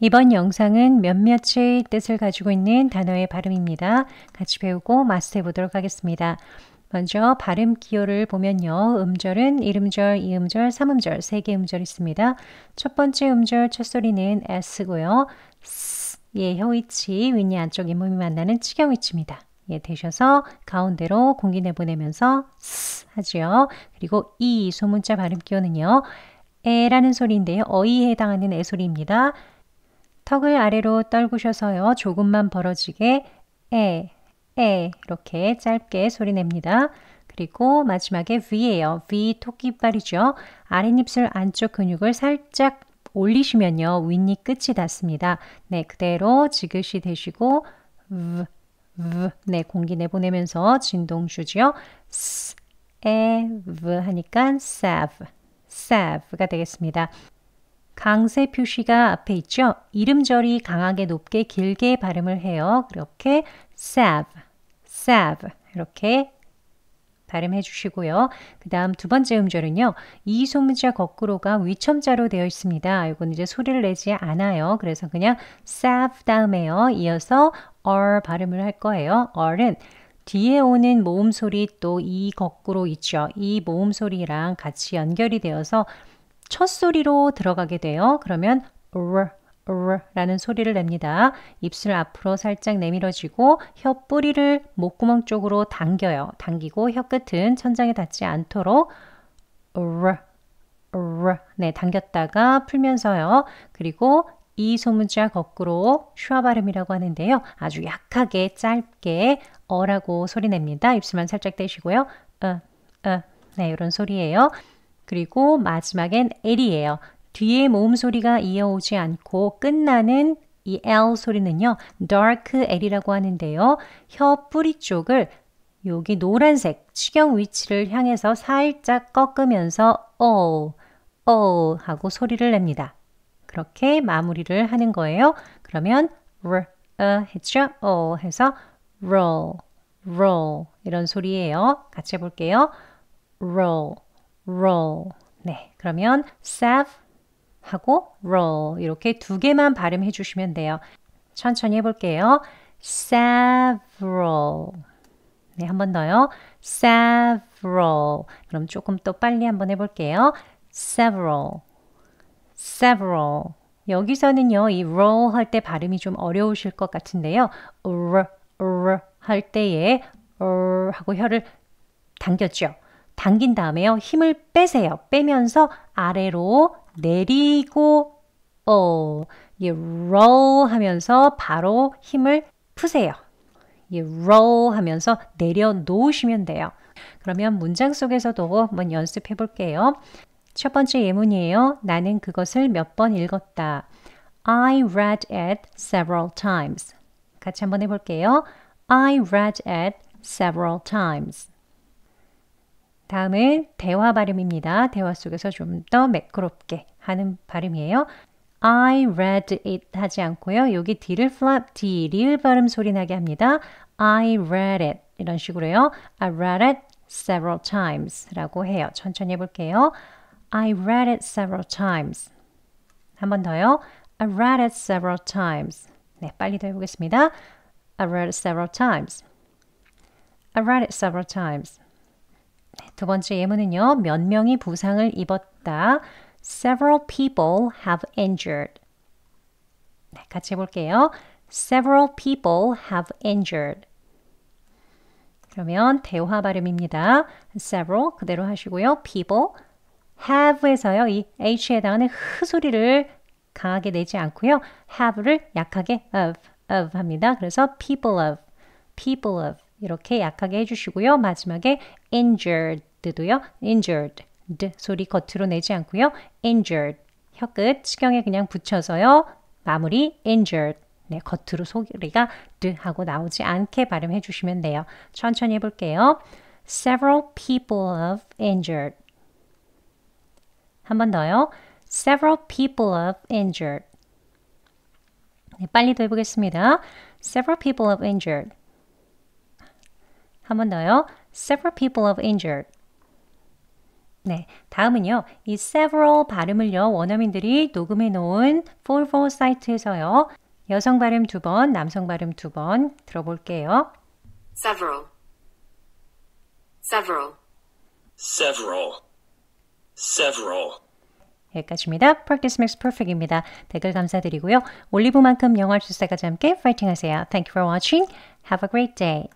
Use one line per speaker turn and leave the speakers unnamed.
이번 영상은 몇몇의 뜻을 가지고 있는 단어의 발음입니다. 같이 배우고 마스터해 보도록 하겠습니다. 먼저 발음 기호를 보면요. 음절은 1음절, 2음절, 3음절, 3개 음절 있습니다. 첫 번째 음절 첫 소리는 S고요. S, 예, 혀위치, 윗니 안쪽 잇몸이 만나는 치경위치입니다. 예, 되셔서 가운데로 공기 내보내면서 S 하지요. 그리고 E 소문자 발음 기호는요. 에라는 소리인데요. 어이에 해당하는 애 소리입니다. 턱을 아래로 떨구셔서요. 조금만 벌어지게 에, 에 이렇게 짧게 소리냅니다. 그리고 마지막에 V예요. V 토끼발이죠. 아랫입술 안쪽 근육을 살짝 올리시면요. 윗니 끝이 닿습니다. 네, 그대로 지그시 되시고 V, V 네, 공기 내보내면서 진동 주지요. S, E, V 하니까 Sav, Sav가 되겠습니다. 강세 표시가 앞에 있죠. 이름절이 강하게 높게 길게 발음을 해요. 이렇게 sav, sav 이렇게 발음해 주시고요. 그 다음 두 번째 음절은요. 이 소문자 거꾸로가 위첨자로 되어 있습니다. 이건 이제 소리를 내지 않아요. 그래서 그냥 sav 다음에요. 이어서 r 발음을 할 거예요. r은 뒤에 오는 모음 소리 또 이 거꾸로 있죠. 이 모음 소리랑 같이 연결이 되어서 첫 소리로 들어가게 돼요. 그러면 r 라는 소리를 냅니다. 입술 앞으로 살짝 내밀어지고 혀 뿌리를 목구멍 쪽으로 당겨요. 당기고 혀 끝은 천장에 닿지 않도록 r r 네 당겼다가 풀면서요. 그리고 이 소문자 거꾸로 슈아 발음이라고 하는데요. 아주 약하게 짧게 어라고 소리 냅니다. 입술만 살짝 떼시고요. 으, 어, 으, 어. 네 이런 소리예요. 그리고 마지막엔 L이에요. 뒤에 모음 소리가 이어오지 않고 끝나는 이 L 소리는요. dark L이라고 하는데요. 혀 뿌리 쪽을 여기 노란색 치경 위치를 향해서 살짝 꺾으면서 O, O 하고 소리를 냅니다. 그렇게 마무리를 하는 거예요. 그러면 R, 어 했죠? O 해서 roll, roll 이런 소리예요. 같이 해볼게요. roll roll. 네, 그러면 s e v e 하고 roll 이렇게 두 개만 발음해 주시면 돼요. 천천히 해볼게요. several. 네, 한 번 더요. several. 그럼 조금 더 빨리 한번 해볼게요. several, several. 여기서는요, 이 roll 할 때 발음이 좀 어려우실 것 같은데요. r, r 할 때에 r 하고 혀를 당겼죠. 당긴 다음에요. 힘을 빼세요. 빼면서 아래로 내리고 어. 이 roll 하면서 바로 힘을 푸세요. 이 roll 하면서 내려놓으시면 돼요. 그러면 문장 속에서도 한번 연습해 볼게요. 첫 번째 예문이에요. 나는 그것을 몇 번 읽었다. I read it several times. 같이 한번 해볼게요. I read it several times. 다음은 대화 발음입니다. 대화 속에서 좀 더 매끄럽게 하는 발음이에요. I read it 하지 않고요. 여기 D를 flap D, 리을 발음 소리 나게 합니다. I read it 이런 식으로요. I read it several times 라고 해요. 천천히 해볼게요. I read it several times. 한 번 더요. I read it several times. 네, 빨리 더 해보겠습니다. I read it several times. I read it several times. 두 번째 예문은요. 몇 명이 부상을 입었다. Several people have injured. 네, 같이 볼게요. Several people have injured. 그러면 대화 발음입니다. Several 그대로 하시고요. People have에서요. 이 h에 해당하는 흐 소리를 강하게 내지 않고요. have를 약하게 of of 합니다. 그래서 people of people of 이렇게 약하게 해주시고요. 마지막에 injured도요. injured 소리 겉으로 내지 않고요. injured 혀끝 치경에 그냥 붙여서요. 마무리 injured 네, 겉으로 소리가 드 하고 나오지 않게 발음해 주시면 돼요. 천천히 해볼게요. Several people of injured. 한 번 더요. Several people of injured. 네, 빨리 더 해보겠습니다. Several people of injured. 한번 더요. Several people have injured. 네, 다음은요. 이 several 발음을요. 원어민들이 녹음해 놓은 44 사이트에서요. 여성 발음 두 번, 남성 발음 두 번 들어볼게요. several several several several 여기까지입니다. Practice makes perfect입니다. 댓글 감사드리고요. 올리브만큼 영어 할수 있어까지 함께 파이팅 하세요. Thank you for watching. Have a great day.